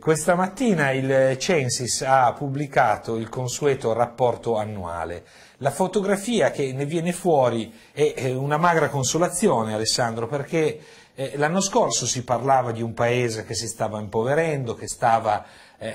Questa mattina il Censis ha pubblicato il consueto rapporto annuale. La fotografia che ne viene fuori è eh, una magra consolazione, Alessandro, perché eh, l'anno scorso si parlava di un paese che si stava impoverendo, che stava eh,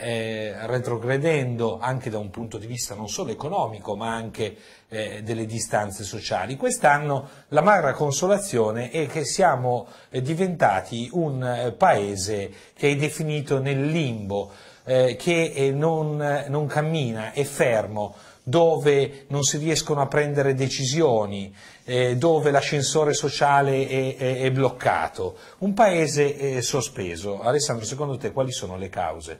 eh retrogredendo anche da un punto di vista non solo economico ma anche eh, delle distanze sociali. Quest'anno la magra consolazione è che siamo eh, diventati un eh, paese che è definito nel limbo, che non, non cammina, è fermo, dove non si riescono a prendere decisioni, eh, dove l'ascensore sociale è, è, è, bloccato, un paese sospeso. Alessandro, secondo te quali sono le cause?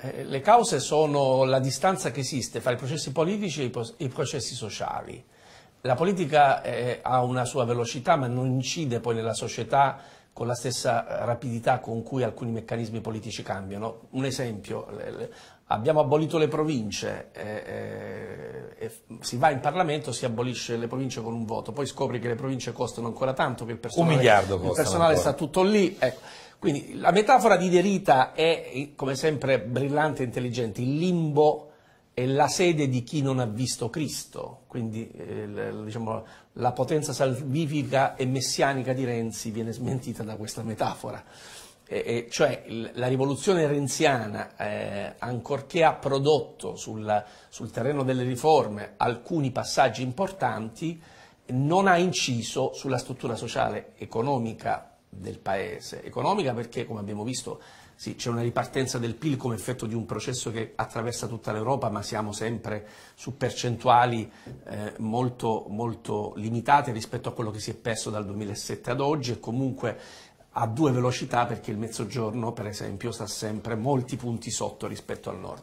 Eh, le cause sono la distanza che esiste fra i processi politici e i processi sociali. La politica eh, ha una sua velocità ma non incide poi nella società con la stessa eh, rapidità con cui alcuni meccanismi politici cambiano. Un esempio, abbiamo abolito le province, eh, eh, si va in Parlamento, si abolisce le province con un voto, poi scopri che le province costano ancora tanto, che il personale, il personale sta tutto lì. Ecco. Quindi la metafora di Derita è, come sempre, brillante e intelligente, il limbo è la sede di chi non ha visto Cristo, quindi eh, diciamo, la potenza salvifica e messianica di Renzi viene smentita da questa metafora. E, e cioè la rivoluzione renziana, eh, ancorché ha prodotto sul, sul terreno delle riforme alcuni passaggi importanti, non ha inciso sulla struttura sociale, economica, del paese, economica perché come abbiamo visto sì, c'è una ripartenza del PIL come effetto di un processo che attraversa tutta l'Europa, ma siamo sempre su percentuali eh, molto, molto limitate rispetto a quello che si è perso dal 2007 ad oggi e comunque a due velocità perché il mezzogiorno, per esempio, sta sempre molti punti sotto rispetto al nord.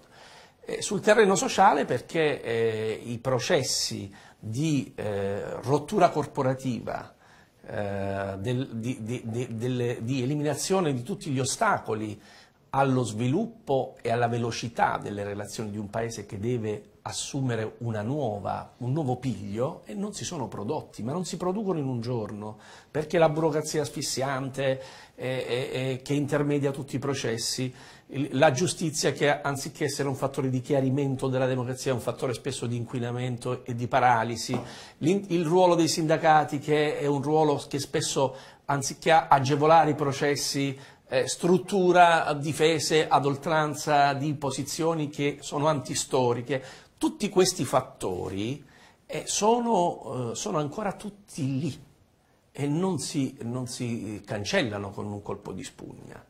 E eh, sul terreno sociale perché eh, i processi di eh, rottura corporativa eh, del, di, di, di, delle, di eliminazione di tutti gli ostacoli allo sviluppo e alla velocità delle relazioni di un paese che deve assumere nuova, un nuovo piglio e non si sono prodotti, ma non si producono in un giorno, perché la burocrazia asfissiante eh, eh, eh che intermedia tutti i processi la giustizia che anziché essere un fattore di chiarimento della democrazia è un fattore spesso di inquinamento e di paralisi, il ruolo dei sindacati che è un ruolo che spesso anziché agevolare i processi eh, struttura difese ad oltranza di posizioni che sono antistoriche, tutti questi fattori eh, sono, eh, sono ancora tutti lì e non si, non si eh, cancellano con un colpo di spugna.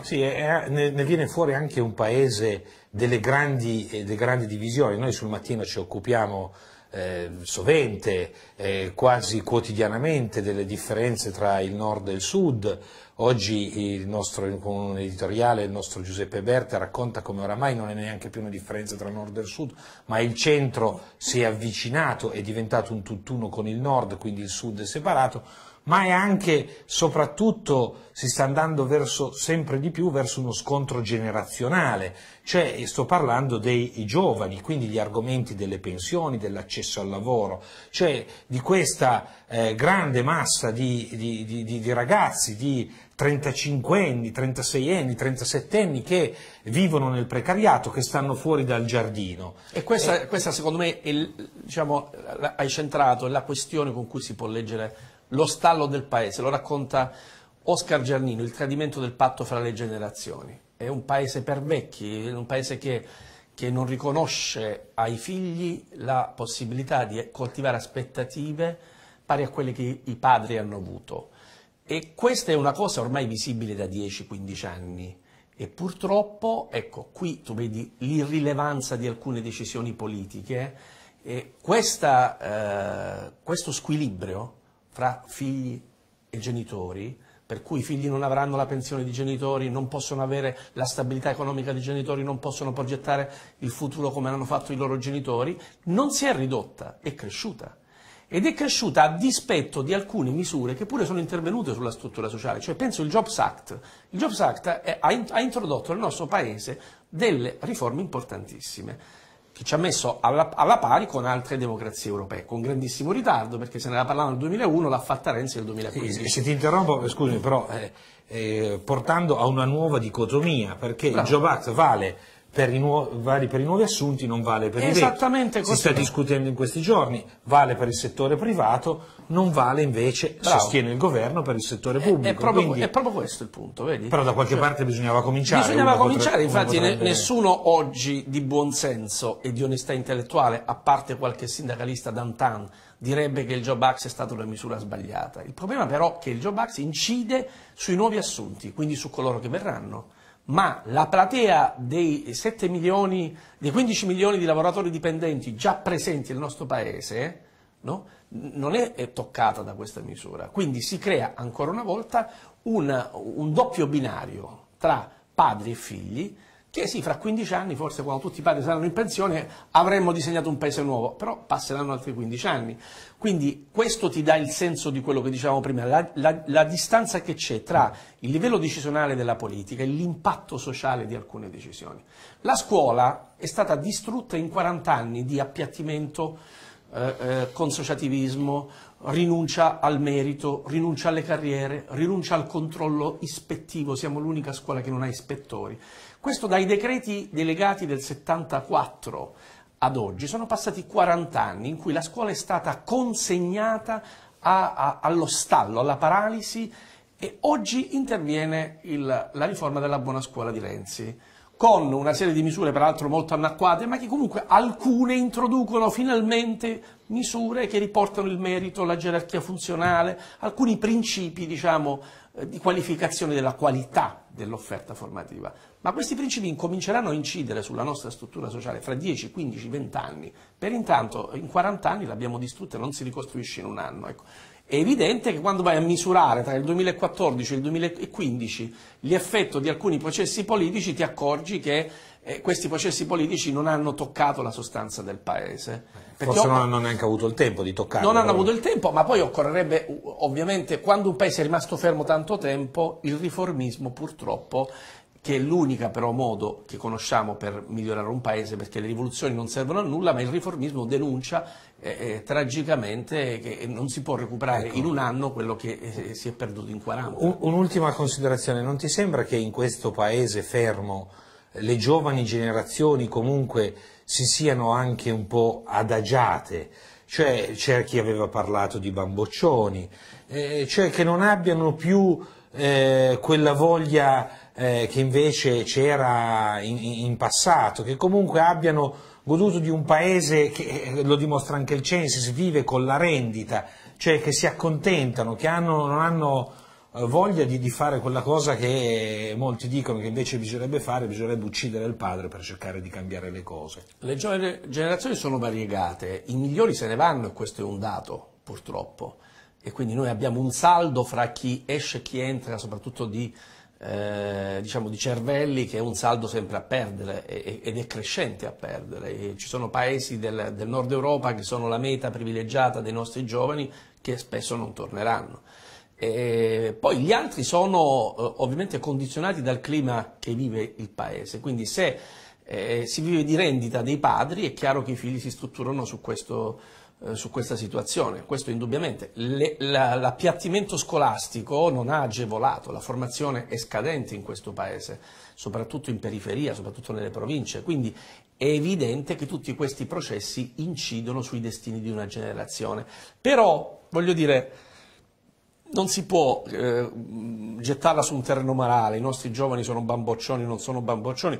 Sì, è, ne, ne, viene fuori anche un paese delle grandi, eh, delle grandi divisioni. Noi sul mattino ci occupiamo eh, sovente, eh, quasi quotidianamente, delle differenze tra il nord e il sud, Oggi il nostro, un editoriale, il nostro Giuseppe Berta racconta come oramai non è neanche più una differenza tra nord e sud, ma il centro si è avvicinato, è diventato un tutt'uno con il nord, quindi il sud è separato, ma è anche, soprattutto, si sta andando verso, sempre di più verso uno scontro generazionale, cioè sto parlando dei giovani, quindi gli argomenti delle pensioni, dell'accesso al lavoro, cioè di questa eh, grande massa di, di, di, di ragazzi, di 35 anni, 36 anni, 37 anni che vivono nel precariato, che stanno fuori dal giardino. E questa, e... questa secondo me, è, diciamo, hai centrato la questione con cui si può leggere lo stallo del paese, lo racconta Oscar Giannino, il tradimento del patto fra le generazioni. È un paese per vecchi, è un paese che, che non riconosce ai figli la possibilità di coltivare aspettative pari a quelle che i padri hanno avuto e questa è una cosa ormai visibile da 10-15 anni. E purtroppo, ecco, qui tu vedi l'irrilevanza di alcune decisioni politiche, e questa, eh, questo squilibrio fra figli e genitori, per cui i figli non avranno la pensione di genitori, non possono avere la stabilità economica dei genitori, non possono progettare il futuro come hanno fatto i loro genitori, non si è ridotta, è cresciuta ed è cresciuta a dispetto di alcune misure che pure sono intervenute sulla struttura sociale, cioè penso al Jobs Act. Il Jobs Act è, ha, ha introdotto nel nostro Paese delle riforme importantissime che ci ha messo alla, alla, pari con altre democrazie europee, con grandissimo ritardo, perché se ne era parlato nel 2001, l'ha fatta Renzi nel 2015. Se ti interrompo, scusami, però eh, eh, portando a una nuova dicotomia, perché Bravo. il Jobs Act vale per i, vale per i nuovi assunti, non vale per i vecchi. Si sta discutendo in questi giorni, vale per il settore privato, non vale invece, Bravo. sostiene il governo, per il settore pubblico. È, è, proprio, Quindi, è proprio, questo il punto, vedi? Però da qualche cioè, parte bisognava cominciare. Bisognava cominciare, potre, infatti potrebbe... nessuno oggi di buonsenso e di onestà intellettuale, a parte qualche sindacalista d'antan, direbbe che il job Axe è stata una misura sbagliata. Il problema però è che il job Axe incide sui nuovi assunti, quindi su coloro che verranno ma la platea dei 7 milioni, dei 15 milioni di lavoratori dipendenti già presenti nel nostro Paese no? non è, è, toccata da questa misura. Quindi si crea ancora una volta una, un doppio binario tra padri e figli che sì, fra 15 anni, forse quando tutti i padri saranno in pensione, avremmo disegnato un paese nuovo, però passeranno altri 15 anni. Quindi questo ti dà il senso di quello che dicevamo prima, la, la, la distanza che c'è tra il livello decisionale della politica e l'impatto sociale di alcune decisioni. La scuola è stata distrutta in 40 anni di appiattimento eh, eh, consociativismo, rinuncia al merito, rinuncia alle carriere, rinuncia al controllo ispettivo, siamo l'unica scuola che non ha ispettori. Questo dai decreti delegati del 74 ad oggi sono passati 40 anni in cui la scuola è stata consegnata a, a, allo stallo, alla paralisi e oggi interviene il, la riforma della buona scuola di Renzi con una serie di misure peraltro molto anacquate, ma che comunque alcune introducono finalmente misure che riportano il merito, la gerarchia funzionale, alcuni principi diciamo, eh, di qualificazione della qualità dell'offerta formativa. Ma questi principi incominceranno a incidere sulla nostra struttura sociale fra 10, 15, 20 anni. Per intanto in 40 anni l'abbiamo distrutta e non si ricostruisce in un anno. Ecco. È evidente che quando vai a misurare tra il 2014 e il 2015 l'effetto di alcuni processi politici ti accorgi che eh, questi processi politici non hanno toccato la sostanza del paese. Forse ho, non hanno neanche avuto il tempo di toccarlo. Non hanno avuto il tempo, ma poi occorrerebbe, ovviamente, quando un paese è rimasto fermo tanto tempo, il riformismo purtroppo che è l'unica però modo che conosciamo per migliorare un paese, perché le rivoluzioni non servono a nulla, ma il riformismo denuncia eh, eh tragicamente che eh, non si può recuperare ecco. in un anno quello che eh, eh si è perduto in 40. Un, un'ultima considerazione, non ti sembra che in questo paese fermo le giovani generazioni comunque si siano anche un po' adagiate? Cioè c'era chi aveva parlato di bamboccioni, eh, cioè che non abbiano più quella voglia eh, che invece c'era in, in, passato, che comunque abbiano goduto di un paese che, eh, lo dimostra anche il Censis, vive con la rendita, cioè che si accontentano, che hanno, non hanno eh, voglia di, di, fare quella cosa che eh, molti dicono che invece bisognerebbe fare, bisognerebbe uccidere il padre per cercare di cambiare le cose. Le generazioni sono variegate, i migliori se ne vanno e questo è un dato purtroppo e quindi noi abbiamo un saldo fra chi esce e chi entra soprattutto di eh, diciamo di cervelli che è un saldo sempre a perdere ed è crescente a perdere. E ci sono paesi del, del, nord Europa che sono la meta privilegiata dei nostri giovani che spesso non torneranno. E poi gli altri sono eh, ovviamente condizionati dal clima che vive il paese, quindi se eh, si vive di rendita dei padri è chiaro che i figli si strutturano su questo, eh, su questa situazione, questo indubbiamente. l'appiattimento scolastico non ha agevolato, la formazione è scadente in questo paese, soprattutto in periferia, soprattutto nelle province, quindi è evidente che tutti questi processi incidono sui destini di una generazione. Però, voglio dire, non si può eh, gettarla su un terreno morale, i nostri giovani sono bamboccioni, non sono bamboccioni,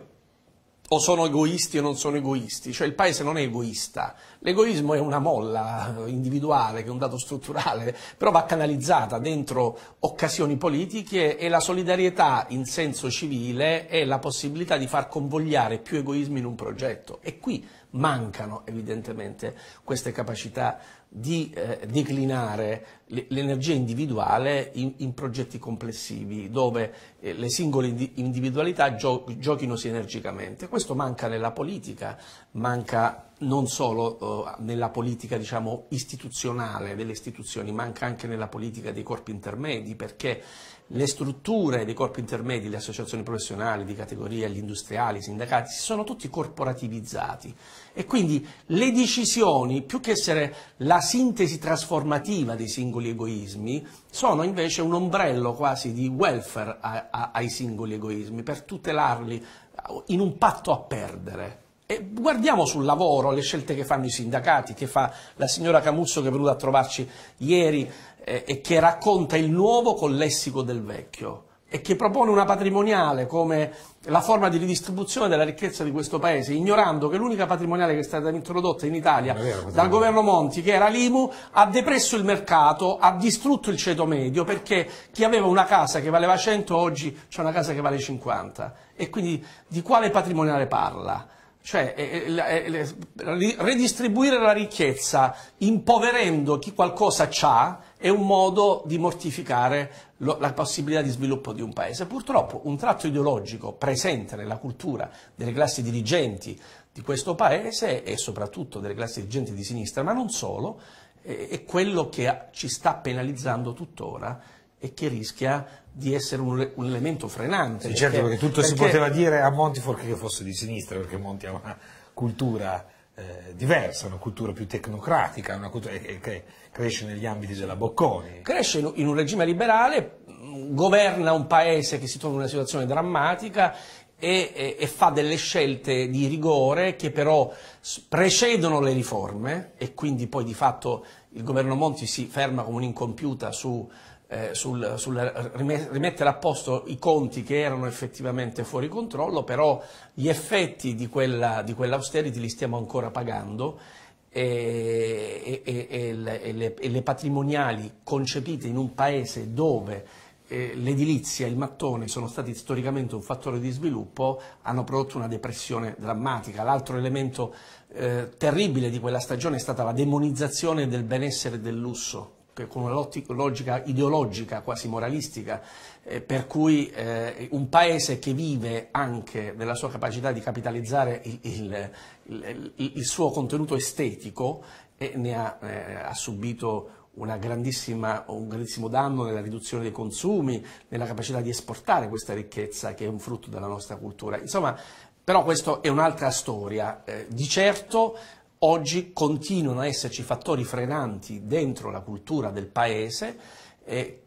o sono egoisti o non sono egoisti, cioè il paese non è egoista, l'egoismo è una molla individuale che è un dato strutturale, però va canalizzata dentro occasioni politiche e la solidarietà in senso civile è la possibilità di far convogliare più egoismi in un progetto e qui mancano evidentemente queste capacità di eh, declinare l'energia individuale in, in, progetti complessivi dove eh, le singole individualità gio giochino sinergicamente. Questo manca nella politica, manca non solo eh, nella politica diciamo, istituzionale delle istituzioni, manca anche nella politica dei corpi intermedi perché le strutture dei corpi intermedi, le associazioni professionali di categoria, gli industriali, i sindacati, si sono tutti corporativizzati e quindi le decisioni, più che essere la sintesi trasformativa dei singoli egoismi, sono invece un ombrello quasi di welfare a, a, ai singoli egoismi per tutelarli in un patto a perdere. E guardiamo sul lavoro le scelte che fanno i sindacati, che fa la signora Camuzzo che è venuta a trovarci ieri eh, e che racconta il nuovo col lessico del vecchio e che propone una patrimoniale come la forma di ridistribuzione della ricchezza di questo paese, ignorando che l'unica patrimoniale che è stata introdotta in Italia dal governo Monti, che era l'IMU, ha depresso il mercato, ha distrutto il ceto medio, perché chi aveva una casa che valeva 100 oggi c'è una casa che vale 50. E quindi di quale patrimoniale parla? Cioè, eh, eh, redistribuire la ricchezza impoverendo chi qualcosa ha è un modo di mortificare lo, la possibilità di sviluppo di un paese. Purtroppo un tratto ideologico presente nella cultura delle classi dirigenti di questo paese e soprattutto delle classi dirigenti di sinistra, ma non solo, è quello che ci sta penalizzando tuttora e che rischia di essere un, un elemento frenante. Sì, certo, perché, tutto perché... si poteva dire a Monti forse che fosse di sinistra, perché Monti ha una cultura eh, diversa, una cultura più tecnocratica, una cultura che, che cresce negli ambiti della Bocconi. Cresce in, in un regime liberale, mm, governa un paese che si trova in una situazione drammatica e, e, e, fa delle scelte di rigore che però precedono le riforme e quindi poi di fatto il governo Monti si ferma come un'incompiuta su eh, sul, sul, rimettere a posto i conti che erano effettivamente fuori controllo, però gli effetti di, quella, di quell'austerity li stiamo ancora pagando e, e, e, le, e, le, patrimoniali concepite in un paese dove eh, l'edilizia e il mattone sono stati storicamente un fattore di sviluppo, hanno prodotto una depressione drammatica. L'altro elemento eh, terribile di quella stagione è stata la demonizzazione del benessere e del lusso con una logica ideologica, quasi moralistica, eh, per cui eh, un paese che vive anche della sua capacità di capitalizzare il, il, il, il suo contenuto estetico eh, ne ha, eh, ha subito un grandissimo danno nella riduzione dei consumi, nella capacità di esportare questa ricchezza che è un frutto della nostra cultura. Insomma, però questa è un'altra storia. Eh, di certo Oggi continuano a esserci fattori frenanti dentro la cultura del paese eh,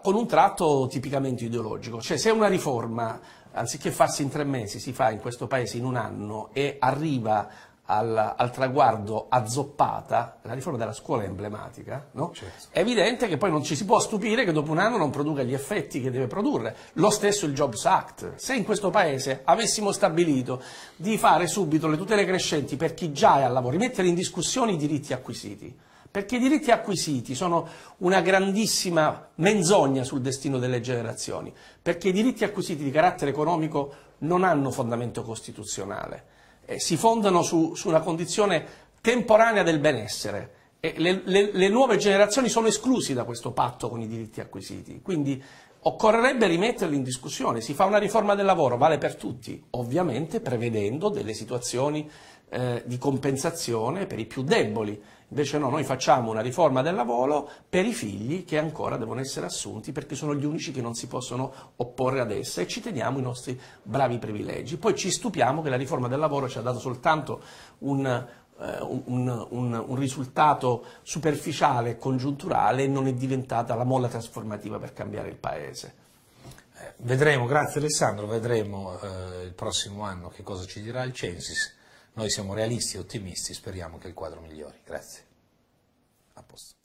con un tratto tipicamente ideologico, cioè se una riforma anziché farsi in tre mesi si fa in questo paese in un anno e arriva al, al, traguardo azzoppata, la riforma della scuola è emblematica, no? certo. è evidente che poi non ci si può stupire che dopo un anno non produca gli effetti che deve produrre. Lo stesso il Jobs Act. Se in questo Paese avessimo stabilito di fare subito le tutele crescenti per chi già è al lavoro, rimettere in discussione i diritti acquisiti, perché i diritti acquisiti sono una grandissima menzogna sul destino delle generazioni, perché i diritti acquisiti di carattere economico non hanno fondamento costituzionale eh, si fondano su, su, una condizione temporanea del benessere. Le, le, le nuove generazioni sono esclusi da questo patto con i diritti acquisiti, quindi occorrerebbe rimetterli in discussione. Si fa una riforma del lavoro, vale per tutti, ovviamente prevedendo delle situazioni eh, di compensazione per i più deboli. Invece no, noi facciamo una riforma del lavoro per i figli che ancora devono essere assunti perché sono gli unici che non si possono opporre ad essa e ci teniamo i nostri bravi privilegi. Poi ci stupiamo che la riforma del lavoro ci ha dato soltanto un, eh, un, un, un, risultato superficiale e congiunturale e non è diventata la molla trasformativa per cambiare il Paese. Eh, vedremo, grazie Alessandro, vedremo eh, il prossimo anno che cosa ci dirà il Censis. Noi siamo realisti e ottimisti, speriamo che il quadro migliori. Grazie. A posto.